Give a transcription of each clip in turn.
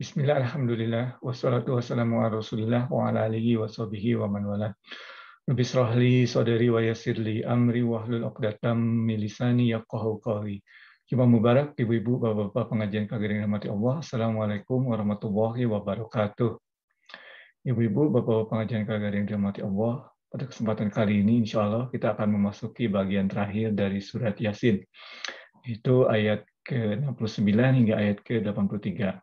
Bismillah, alhamdulillah, wassalatu wassalamu ala rasulillah wa ala alihi wa sahbihi wa man wala. Rabbi sadari wa yasirli amri wa hlul uqdatam milisani yaqahu qawli. Jumat Mubarak, Ibu-Ibu, Bapak-Bapak pengajian kagirin rahmati Allah. Assalamualaikum warahmatullahi wabarakatuh. Ibu-Ibu, Bapak-Bapak pengajian kagering rahmati Allah. Pada kesempatan kali ini, insya Allah kita akan memasuki bagian terakhir dari surat Yasin. Itu ayat ke-69 hingga ayat ke-83.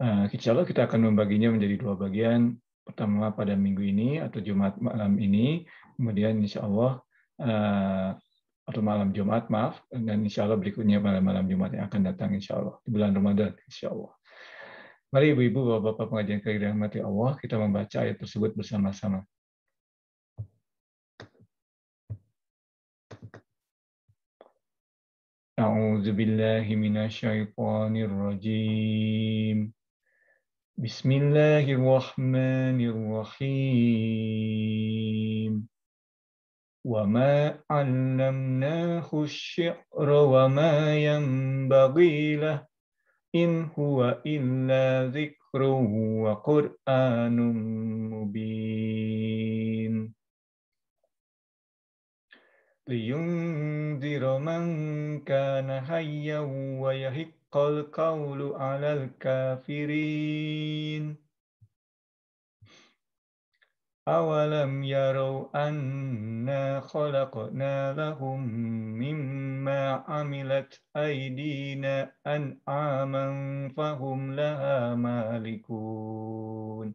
Eh, insya Allah kita akan membaginya menjadi dua bagian. Pertama pada minggu ini atau Jumat malam ini, kemudian insya Allah eh, atau malam Jumat, maaf, dan insya Allah berikutnya malam malam Jumat yang akan datang insya Allah, di bulan Ramadan insya Allah. Mari ibu-ibu, bapak-bapak pengajian kali mati Allah, kita membaca ayat tersebut bersama-sama. أعوذ بالله من الشيطان بسم الله الرحمن الرحيم وما علمناه الشعر وما ينبغي له إن هو إلا ذكر وقرآن مبين لينذر من كان حيا ويحق القول على الكافرين أولم يروا أنا خلقنا لهم مما عملت أيدينا أنعاما فهم لها مالكون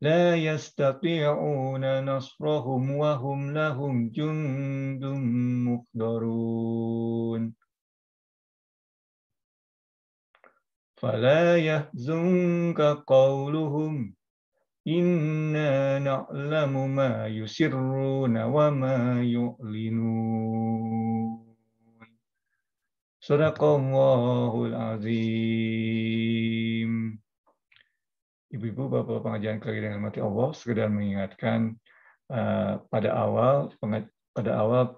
لا يستطيعون نصرهم وهم لهم جند مقدرون فلا يحزنك قولهم إنا نعلم ما يسرون وما يعلنون صدق الله العظيم Ibu-ibu Bapak pengajian kali dengan mati Allah sekedar mengingatkan uh, pada awal pada awal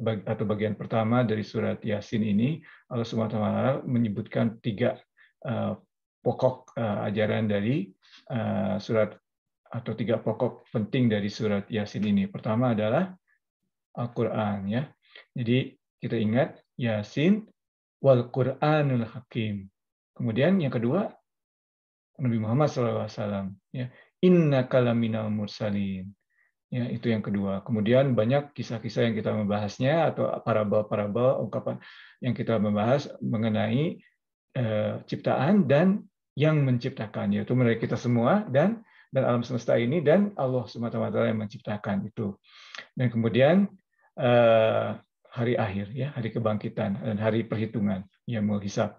bag, atau bagian pertama dari surat Yasin ini Allah Subhanahu menyebutkan tiga uh, pokok uh, ajaran dari uh, surat atau tiga pokok penting dari surat Yasin ini. Pertama adalah Al-Qur'an ya. Jadi kita ingat Yasin wal Qur'anul Hakim. Kemudian yang kedua Nabi Muhammad SAW. Ya, Inna kalamina mursalin. Ya, itu yang kedua. Kemudian banyak kisah-kisah yang kita membahasnya atau parabel-parabel ungkapan yang kita membahas mengenai eh, ciptaan dan yang menciptakan yaitu mereka kita semua dan dan alam semesta ini dan Allah semata-mata yang menciptakan itu. Dan kemudian eh, hari akhir ya, hari kebangkitan dan hari perhitungan yang menghisap.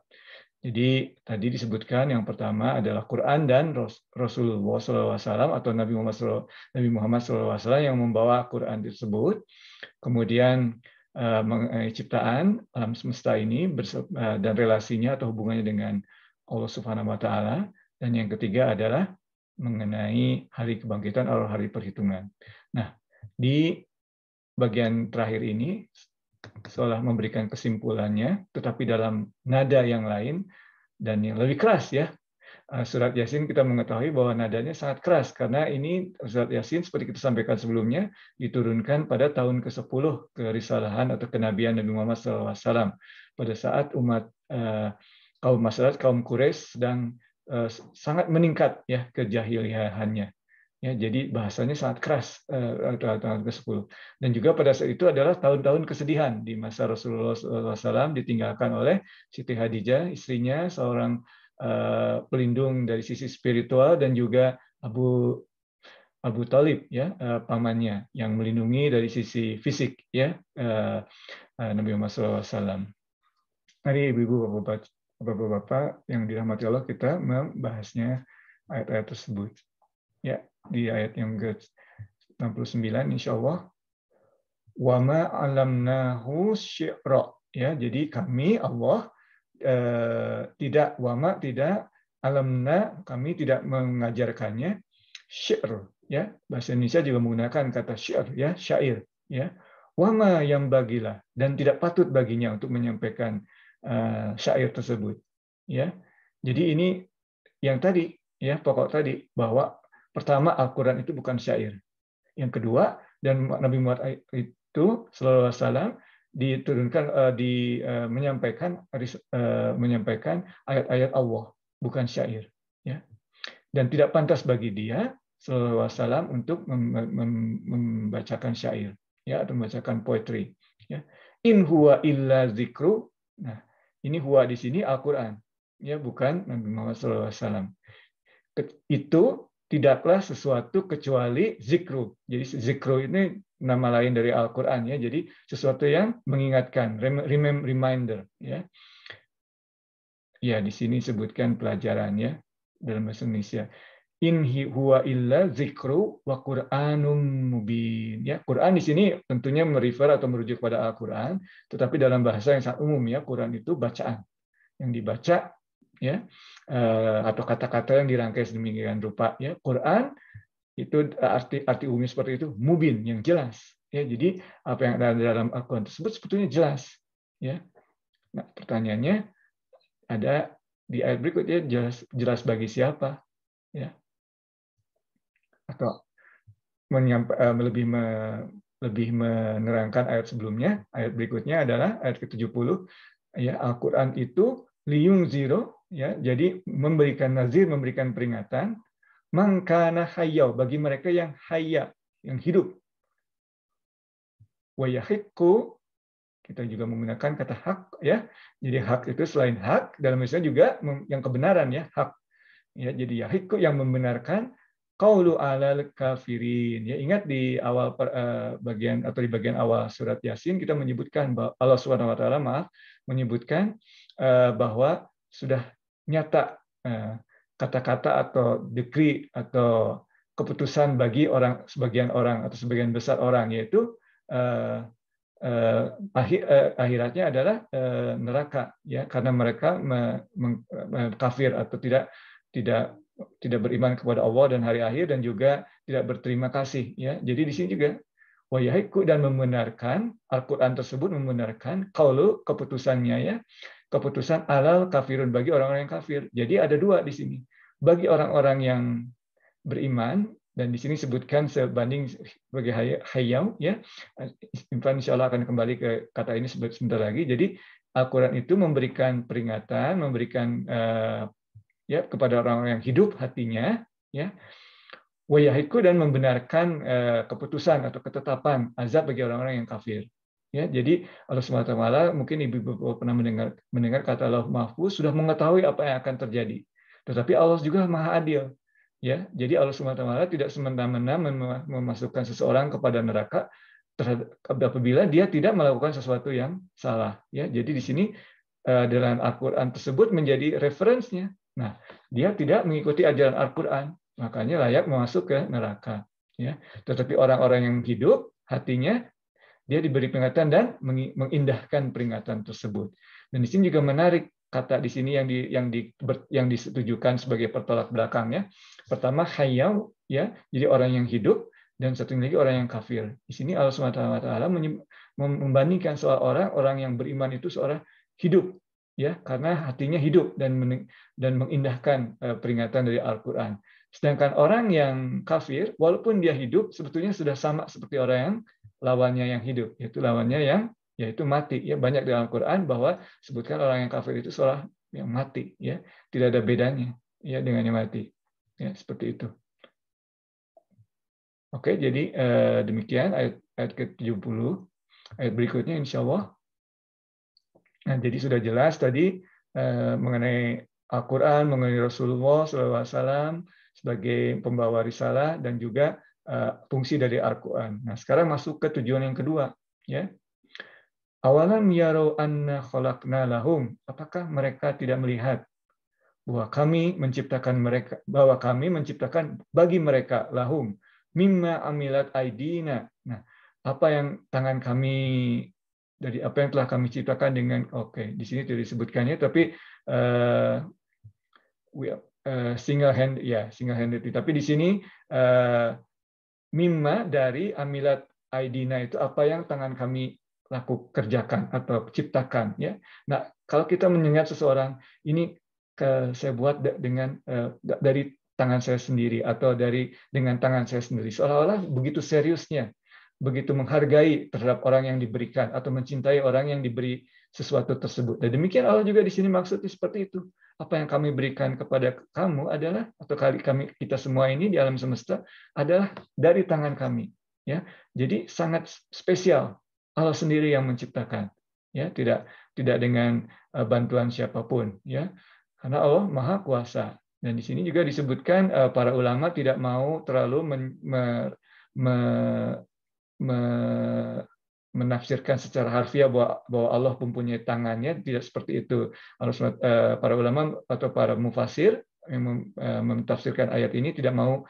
Jadi tadi disebutkan yang pertama adalah Quran dan Rasulullah SAW atau Nabi Muhammad SAW yang membawa Quran tersebut. Kemudian eh, eh, ciptaan alam semesta ini eh, dan relasinya atau hubungannya dengan Allah Subhanahu wa taala dan yang ketiga adalah mengenai hari kebangkitan atau hari perhitungan. Nah, di bagian terakhir ini seolah memberikan kesimpulannya, tetapi dalam nada yang lain dan yang lebih keras ya. Eh, surat Yasin kita mengetahui bahwa nadanya sangat keras karena ini Surat Yasin seperti kita sampaikan sebelumnya diturunkan pada tahun ke-10 kerisalahan atau kenabian Nabi Muhammad SAW pada saat umat eh, kaum masyarakat kaum Quraisy sedang eh, sangat meningkat ya kejahiliahannya Ya, jadi bahasanya sangat keras eh, tahun ke-10. Dan juga pada saat itu adalah tahun-tahun kesedihan di masa Rasulullah SAW ditinggalkan oleh Siti Hadijah, istrinya seorang eh, pelindung dari sisi spiritual dan juga Abu Abu Talib ya eh, pamannya yang melindungi dari sisi fisik ya Nabi Muhammad SAW. Mari ibu-ibu bapak-bapak yang dirahmati Allah kita membahasnya ayat-ayat tersebut. Ya, di ayat yang ke-69 insya Allah. Wama alamnahu syi'ra. Ya, jadi kami Allah eh, tidak wama tidak alamna kami tidak mengajarkannya syair ya bahasa Indonesia juga menggunakan kata syair ya syair ya wama yang bagilah dan tidak patut baginya untuk menyampaikan eh, syair tersebut ya jadi ini yang tadi ya pokok tadi bahwa Pertama, Al-Quran itu bukan syair. Yang kedua, dan Nabi Muhammad itu selalu Alaihi Wasallam diturunkan eh, di eh, menyampaikan eh, menyampaikan ayat-ayat Allah bukan syair ya dan tidak pantas bagi dia selalu Alaihi untuk membacakan syair ya atau membacakan poetry ya in huwa illa zikru nah ini huwa di sini Al-Qur'an ya bukan Nabi Muhammad sallallahu Alaihi Wasallam itu tidaklah sesuatu kecuali zikru. Jadi zikru ini nama lain dari Al-Qur'an ya. Jadi sesuatu yang mengingatkan, reminder ya. Ya, di sini sebutkan pelajarannya dalam bahasa Indonesia. In huwa illa zikru wa Qur'anum mubin. Ya, Qur'an di sini tentunya merefer atau merujuk pada Al-Qur'an, tetapi dalam bahasa yang sangat umum ya, Qur'an itu bacaan yang dibaca ya eh, atau kata-kata yang dirangkai sedemikian rupa ya Quran itu eh, arti arti umum seperti itu mubin yang jelas ya jadi apa yang ada dalam Al-Quran tersebut sebetulnya jelas ya nah pertanyaannya ada di ayat berikutnya jelas jelas bagi siapa ya atau menyampa, eh, lebih me, lebih menerangkan ayat sebelumnya ayat berikutnya adalah ayat ke-70 ya Al-Quran itu liung zero ya jadi memberikan nazir memberikan peringatan mangkana hayau bagi mereka yang haya yang hidup wayahiku kita juga menggunakan kata hak ya jadi hak itu selain hak dalam Islam juga yang kebenaran ya hak ya jadi yahiku yang membenarkan lu alal kafirin. Ya, ingat di awal eh, bagian atau di bagian awal surat Yasin kita menyebutkan bahwa Allah swt menyebutkan eh, bahwa sudah nyata eh, kata-kata atau dekri atau keputusan bagi orang sebagian orang atau sebagian besar orang yaitu eh, eh, akhir, eh, akhiratnya adalah neraka ya karena mereka kafir atau tidak tidak tidak beriman kepada Allah dan hari akhir dan juga tidak berterima kasih ya jadi di sini juga wahyaku dan membenarkan Al-Quran tersebut membenarkan kalau keputusannya ya keputusan alal kafirun bagi orang-orang yang kafir. Jadi ada dua di sini. Bagi orang-orang yang beriman dan di sini sebutkan sebanding sebagai hayau ya. insya Allah akan kembali ke kata ini sebentar lagi. Jadi Al-Quran itu memberikan peringatan, memberikan uh, ya kepada orang-orang yang hidup hatinya ya wayahiku dan membenarkan eh, keputusan atau ketetapan azab bagi orang-orang yang kafir. Ya, jadi Allah SWT mungkin ibu, ibu pernah mendengar mendengar kata Allah Mahfuz sudah mengetahui apa yang akan terjadi. Tetapi Allah juga Maha Adil. Ya, jadi Allah SWT tidak semena-mena memasukkan seseorang kepada neraka terhadap, apabila dia tidak melakukan sesuatu yang salah. Ya, jadi di sini eh, dalam Al-Quran tersebut menjadi referensinya. Nah, dia tidak mengikuti ajaran Al-Quran, makanya layak masuk ke neraka. Ya, tetapi orang-orang yang hidup hatinya dia diberi peringatan dan mengindahkan peringatan tersebut. Dan di sini juga menarik kata di sini yang di yang di yang disetujukan sebagai pertolak belakangnya. Pertama hayau ya, jadi orang yang hidup dan satu lagi orang yang kafir. Di sini Allah SWT membandingkan seorang orang yang beriman itu seorang hidup ya karena hatinya hidup dan dan mengindahkan eh, peringatan dari Al-Qur'an Sedangkan orang yang kafir, walaupun dia hidup, sebetulnya sudah sama seperti orang yang lawannya yang hidup, yaitu lawannya yang yaitu mati. Ya banyak dalam Quran bahwa sebutkan orang yang kafir itu seolah yang mati, ya tidak ada bedanya ya dengan yang mati. Ya seperti itu. Oke, jadi eh, demikian ayat ayat ke-70. Ayat berikutnya insya Allah. Nah, jadi sudah jelas tadi eh, mengenai Al-Quran, mengenai Rasulullah SAW, sebagai pembawa risalah dan juga eh, fungsi dari Al-Quran. Nah, sekarang masuk ke tujuan yang kedua. Ya. Awalam yarau anna khalaqna lahum. Apakah mereka tidak melihat bahwa kami menciptakan mereka bahwa kami menciptakan bagi mereka lahum mimma amilat aidina. Nah, apa yang tangan kami dari apa yang telah kami ciptakan dengan oke okay, di sini tidak disebutkannya tapi uh, Eh, single hand ya single handed tapi di sini uh, mimma dari amilat aidina itu apa yang tangan kami laku kerjakan atau ciptakan ya nah kalau kita menyengat seseorang ini ke, eh, saya buat dengan uh, dari tangan saya sendiri atau dari dengan tangan saya sendiri seolah-olah begitu seriusnya begitu menghargai terhadap orang yang diberikan atau mencintai orang yang diberi sesuatu tersebut. Dan demikian Allah juga di sini maksudnya seperti itu. Apa yang kami berikan kepada kamu adalah atau kali kami kita semua ini di alam semesta adalah dari tangan kami. Ya, jadi sangat spesial Allah sendiri yang menciptakan. Ya, tidak tidak dengan eh, bantuan siapapun. Ya, karena Allah maha kuasa. Dan di sini juga disebutkan eh, para ulama tidak mau terlalu men, me, me, menafsirkan secara harfiah bahwa, bahwa Allah mempunyai tangannya tidak seperti itu. Eh, para ulama atau para mufasir yang eh, mentafsirkan ayat ini tidak mau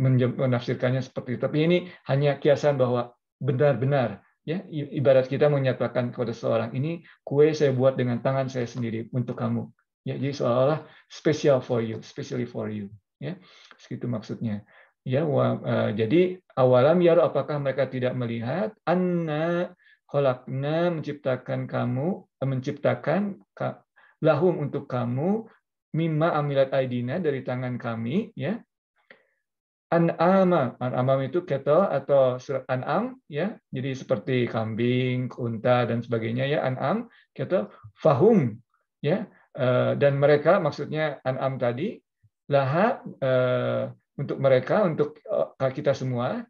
menafsirkannya seperti itu. Tapi ini hanya kiasan bahwa benar-benar ya ibarat kita menyatakan kepada seorang ini kue saya buat dengan tangan saya sendiri untuk kamu. Ya, jadi seolah-olah special for you, specially for you. Ya, segitu maksudnya. Ya, wa, uh, jadi awalam ya. apakah mereka tidak melihat anna kholakna menciptakan kamu e, menciptakan ka, lahum untuk kamu mimma amilat aidina dari tangan kami ya an'ama an'ama itu keto atau an'am ya jadi seperti kambing unta dan sebagainya ya an'am keto fahum ya e, dan mereka maksudnya an'am tadi laha untuk mereka, untuk eh, kita semua,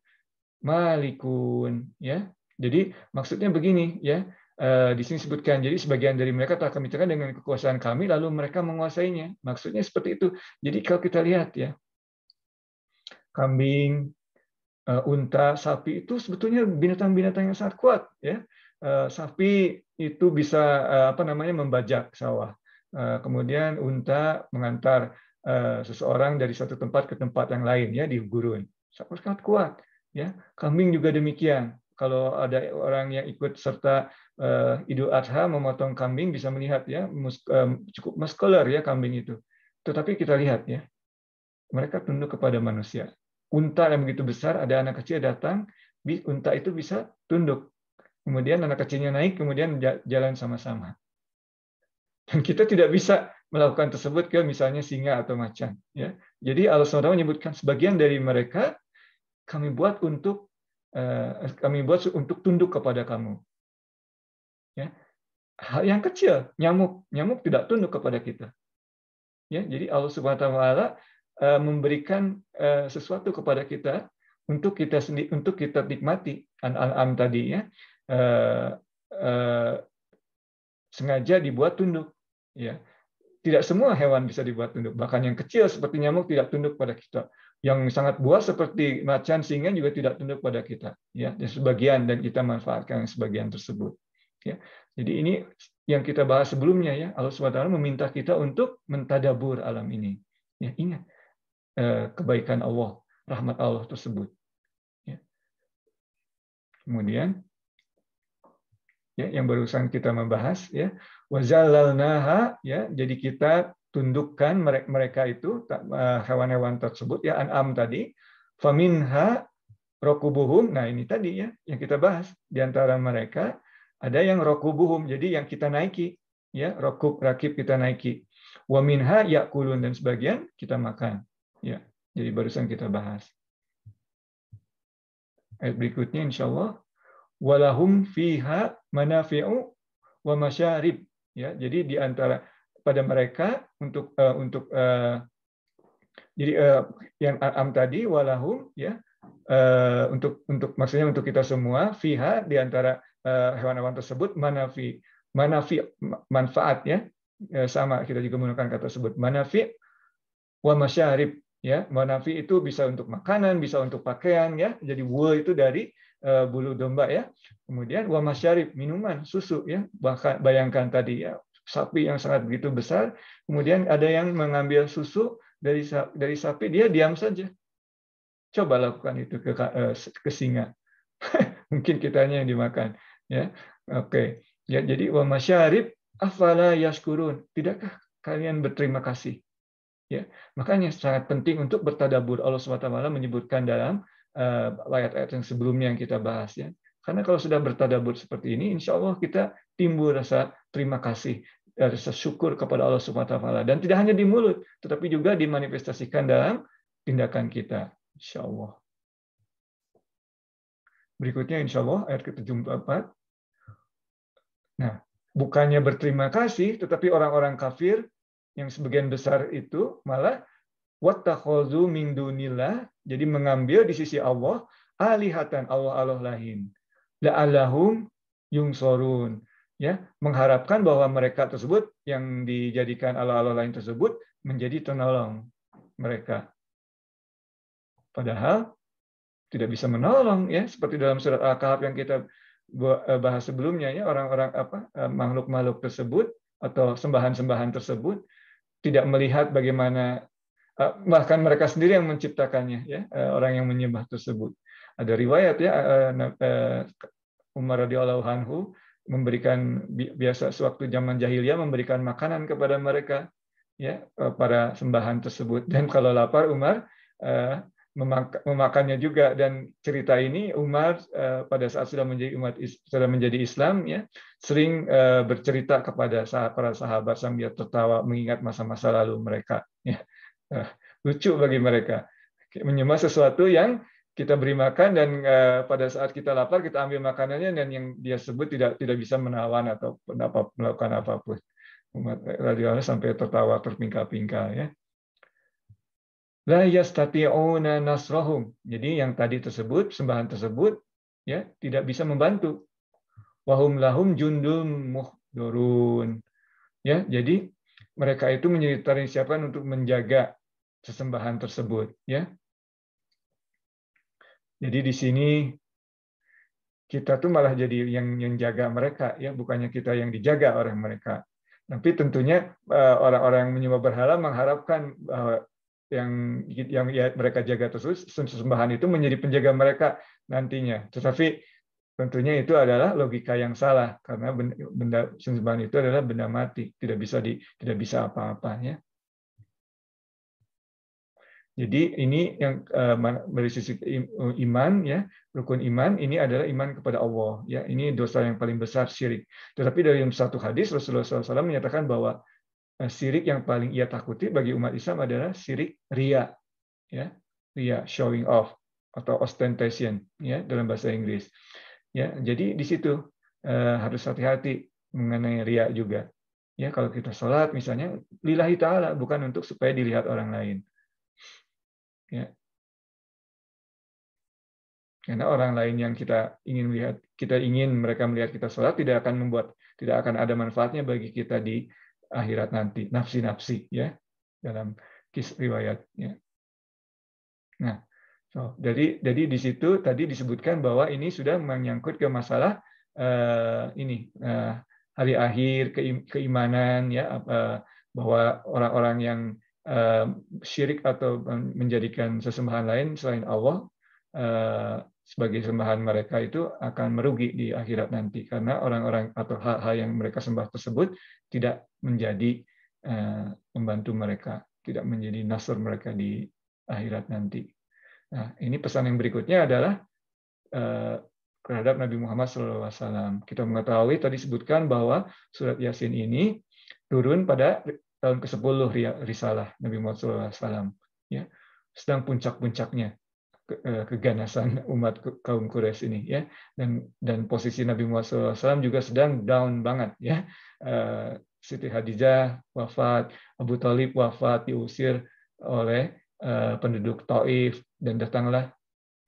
malikun. Ya, jadi maksudnya begini ya. Eh, di sini sebutkan, jadi sebagian dari mereka telah kami cerahkan dengan kekuasaan kami, lalu mereka menguasainya. Maksudnya seperti itu. Jadi kalau kita lihat ya, kambing, eh, unta, sapi itu sebetulnya binatang-binatang yang sangat kuat. Ya, sapi itu bisa apa namanya membajak sawah. Kemudian unta mengantar Eh, seseorang dari satu tempat ke tempat yang lain ya di gurun. Sangat kuat ya. Kambing juga demikian. Kalau ada orang yang ikut serta uh, Idul Adha memotong kambing bisa melihat ya mus, uh, cukup muskuler ya kambing itu. Tetapi kita lihat ya mereka tunduk kepada manusia. Unta yang begitu besar ada anak kecil datang, unta itu bisa tunduk. Kemudian anak kecilnya naik, kemudian jalan sama-sama. Dan kita tidak bisa melakukan tersebut ke misalnya singa atau macan. Ya. Jadi Allah SWT menyebutkan sebagian dari mereka kami buat untuk eh, kami buat untuk tunduk kepada kamu. Ya. Hal yang kecil, nyamuk, nyamuk tidak tunduk kepada kita. Ya, jadi Allah Subhanahu wa taala eh, memberikan eh, sesuatu kepada kita untuk kita sendiri, untuk kita nikmati an am tadi ya. Eh, eh, sengaja dibuat tunduk ya tidak semua hewan bisa dibuat tunduk. Bahkan yang kecil seperti nyamuk tidak tunduk pada kita. Yang sangat buas seperti macan, singa juga tidak tunduk pada kita. Ya, dan sebagian dan kita manfaatkan sebagian tersebut. Ya. Jadi ini yang kita bahas sebelumnya ya, Allah SWT meminta kita untuk mentadabur alam ini. Ya, ingat eh, kebaikan Allah, rahmat Allah tersebut. Ya. Kemudian ya, yang barusan kita membahas ya wazalalnaha ya jadi kita tundukkan mereka itu eh, hewan-hewan tersebut ya an'am tadi faminha rokubuhum nah ini tadi ya yang kita bahas di antara mereka ada yang rokubuhum jadi yang kita naiki ya rokub rakib kita naiki waminha yakulun dan sebagian kita makan ya jadi barusan kita bahas ayat berikutnya insyaallah walahum fiha manafi'u wa masyarib ya jadi di antara pada mereka untuk uh, untuk uh, jadi uh, yang am tadi walahum ya uh, untuk untuk maksudnya untuk kita semua fiha di antara hewan hewan-hewan tersebut manafi manafi manfaat ya uh, sama kita juga menggunakan kata tersebut manafi wa masyarib ya manafi itu bisa untuk makanan bisa untuk pakaian ya jadi wool itu dari Eh, bulu domba ya. Kemudian wa masyarib minuman susu ya. Bahkan bayangkan tadi ya sapi yang sangat begitu besar, kemudian ada yang mengambil susu dari dari sapi dia diam saja. Coba lakukan itu ke eh, ke singa. Mungkin kitanya yang dimakan ya. Oke. Ya, jadi wa masyarib afala yaskurun. Tidakkah kalian berterima kasih? Ya, makanya sangat penting untuk bertadabur Allah SWT menyebutkan dalam Eh, ayat-ayat yang sebelumnya yang kita bahas ya. Karena kalau sudah bertadabur seperti ini, insya Allah kita timbul rasa terima kasih, eh, rasa syukur kepada Allah Subhanahu Wa Taala. Dan tidak hanya di mulut, tetapi juga dimanifestasikan dalam tindakan kita. Insya Allah. Berikutnya insya Allah ayat ke-74. Nah, bukannya berterima kasih, tetapi orang-orang kafir yang sebagian besar itu malah min jadi mengambil di sisi Allah alihatan Allah Allah lain la'allahum yungsorun ya mengharapkan bahwa mereka tersebut yang dijadikan Allah Allah lain tersebut menjadi penolong mereka padahal tidak bisa menolong ya seperti dalam surat Al-Kahf yang kita eh, bahas sebelumnya ya orang-orang apa eh, makhluk-makhluk tersebut atau sembahan-sembahan tersebut tidak melihat bagaimana Eh, bahkan mereka sendiri yang menciptakannya ya eh, orang yang menyembah tersebut ada riwayat ya eh, Umar radhiyallahu anhu memberikan biasa sewaktu zaman jahiliyah memberikan makanan kepada mereka ya para sembahan tersebut dan kalau lapar Umar memakannya juga dan cerita ini Umar pada saat sudah menjadi umat sudah menjadi Islam ya sering bercerita kepada para sahabat sambil tertawa mengingat masa-masa lalu mereka ya Ah, lucu bagi mereka menyembah sesuatu yang kita beri makan dan eh, pada saat kita lapar kita ambil makanannya dan yang dia sebut tidak tidak bisa menawan atau apa, melakukan apapun. Umat radikalnya sampai tertawa terpingkal-pingkal ya. La yastati'una nasrahum. Jadi yang tadi tersebut sembahan tersebut ya tidak bisa membantu. Wahum lahum jundum muhdurun. Ya, jadi mereka itu menjadi siapa untuk menjaga sesembahan tersebut ya jadi di sini kita tuh malah jadi yang yang jaga mereka ya bukannya kita yang dijaga oleh mereka tapi tentunya eh, orang-orang yang menyembah berhala mengharapkan bahwa yang yang ya mereka jaga terus sesembahan itu menjadi penjaga mereka nantinya tetapi tentunya itu adalah logika yang salah karena benda, benda sesembahan itu adalah benda mati tidak bisa di tidak bisa apa-apa ya jadi ini yang eh, dari sisi iman ya, rukun iman ini adalah iman kepada Allah ya. Ini dosa yang paling besar syirik. Tetapi dari satu hadis Rasulullah SAW menyatakan bahwa eh, syirik yang paling ia takuti bagi umat Islam adalah syirik ria ya, ria showing off atau ostentation ya dalam bahasa Inggris. Ya, jadi di situ eh, harus hati-hati mengenai ria juga. Ya, kalau kita sholat misalnya lillahi taala bukan untuk supaya dilihat orang lain Ya. Karena orang lain yang kita ingin lihat, kita ingin mereka melihat kita sholat tidak akan membuat, tidak akan ada manfaatnya bagi kita di akhirat nanti. Nafsi-nafsi ya dalam kis riwayatnya. Nah, so, jadi jadi di situ tadi disebutkan bahwa ini sudah menyangkut ke masalah uh, ini uh, hari akhir keimanan ya uh, bahwa orang-orang yang Eh, syirik atau menjadikan sesembahan lain selain Allah eh, sebagai sembahan mereka itu akan merugi di akhirat nanti karena orang-orang atau hal-hal yang mereka sembah tersebut tidak menjadi membantu eh, mereka, tidak menjadi nasr mereka di akhirat nanti. Nah, ini pesan yang berikutnya adalah terhadap Nabi Muhammad SAW. Kita mengetahui tadi sebutkan bahwa surat Yasin ini turun pada tahun ke-10 risalah Nabi Muhammad SAW. Ya, sedang puncak-puncaknya eh, keganasan umat kaum Quraisy ini ya dan dan posisi Nabi Muhammad SAW juga sedang down banget ya eh, Siti hadijah wafat Abu Talib wafat diusir oleh eh, penduduk Taif dan datanglah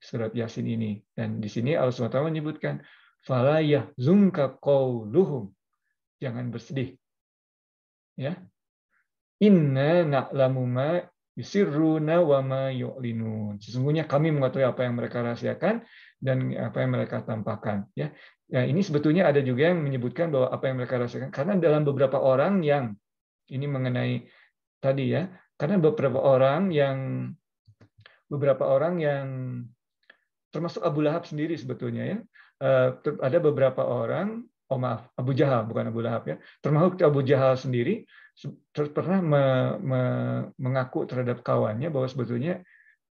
surat Yasin ini dan di sini Allah SWT menyebutkan zungka zungka qauluhum jangan bersedih ya inna na'lamu ma yusirruna wa ma yu'linun. Sesungguhnya kami mengetahui apa yang mereka rahasiakan dan apa yang mereka tampakkan, ya. ya ini sebetulnya ada juga yang menyebutkan bahwa apa yang mereka rahasiakan karena dalam beberapa orang yang ini mengenai tadi ya, karena beberapa orang yang beberapa orang yang termasuk Abu Lahab sendiri sebetulnya ya, eh, ada beberapa orang oh maaf Abu Jahal bukan Abu Lahab ya termasuk Abu Jahal sendiri pernah me, me, mengaku terhadap kawannya bahwa sebetulnya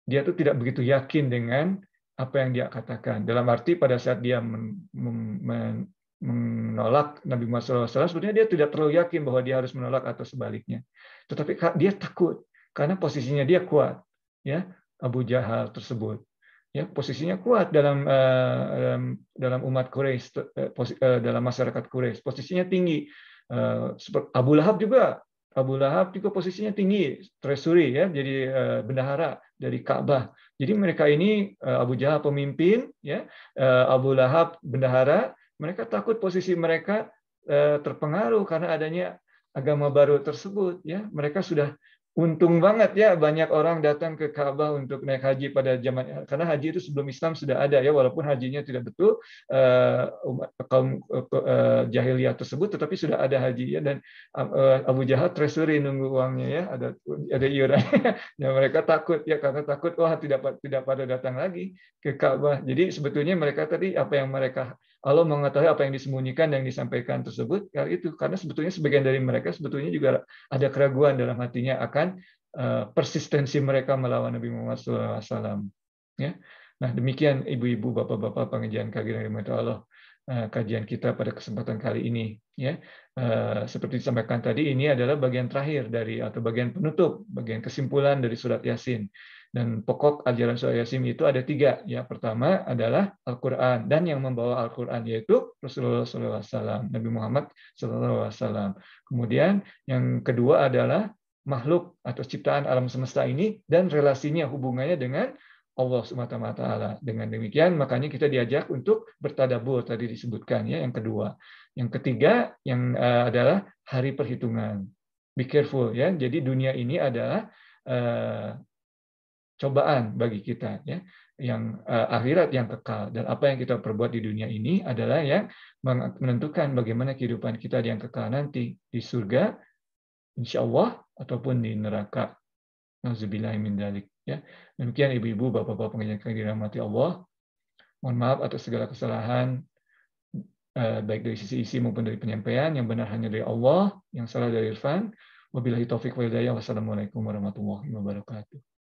dia itu tidak begitu yakin dengan apa yang dia katakan dalam arti pada saat dia men, men, menolak Nabi Muhammad SAW, sebetulnya dia tidak terlalu yakin bahwa dia harus menolak atau sebaliknya. Tetapi dia takut karena posisinya dia kuat, ya Abu Jahal tersebut ya posisinya kuat dalam uh, dalam, dalam umat Quraisy uh, uh, dalam masyarakat Quraisy posisinya tinggi uh, Abu Lahab juga Abu Lahab juga posisinya tinggi treasury ya jadi uh, bendahara dari Ka'bah jadi mereka ini uh, Abu Jahal pemimpin ya uh, Abu Lahab bendahara mereka takut posisi mereka uh, terpengaruh karena adanya agama baru tersebut ya mereka sudah untung banget ya banyak orang datang ke Ka'bah untuk naik haji pada zaman karena haji itu sebelum Islam sudah ada ya walaupun hajinya tidak betul uh, kaum uh, jahiliyah tersebut tetapi sudah ada haji ya dan uh, Abu Jahal treasury nunggu uangnya ya ada ada iuran ya mereka takut ya karena takut wah tidak tidak pada datang lagi ke Ka'bah jadi sebetulnya mereka tadi apa yang mereka Allah mengetahui apa yang disembunyikan yang disampaikan tersebut karena ya itu karena sebetulnya sebagian dari mereka sebetulnya juga ada keraguan dalam hatinya akan Eh, persistensi mereka melawan Nabi Muhammad SAW. Ya. Nah demikian ibu-ibu, bapak-bapak pengajian kajian dari Allah eh, kajian kita pada kesempatan kali ini. Ya, eh, seperti disampaikan tadi ini adalah bagian terakhir dari atau bagian penutup, bagian kesimpulan dari surat Yasin. Dan pokok ajaran surat Yasin itu ada tiga. Ya, pertama adalah Al-Quran dan yang membawa Al-Quran yaitu Rasulullah SAW, Nabi Muhammad SAW. Kemudian yang kedua adalah makhluk atau ciptaan alam semesta ini dan relasinya hubungannya dengan Allah semata-mata Allah. Dengan demikian makanya kita diajak untuk bertadabur tadi disebutkan ya yang kedua. Yang ketiga yang uh, adalah hari perhitungan. Be careful ya. Jadi dunia ini adalah uh, cobaan bagi kita ya. Yang uh, akhirat yang kekal dan apa yang kita perbuat di dunia ini adalah yang menentukan bagaimana kehidupan kita yang kekal nanti di surga. Insya Allah ataupun di neraka. Nauzubillahi Ya. Demikian ibu-ibu, bapak-bapak pengajian yang dirahmati Allah. Mohon maaf atas segala kesalahan, eh, baik dari sisi isi maupun dari penyampaian. Yang benar hanya dari Allah, yang salah dari Irfan. Wabillahi taufiq wal Wassalamualaikum warahmatullahi wabarakatuh.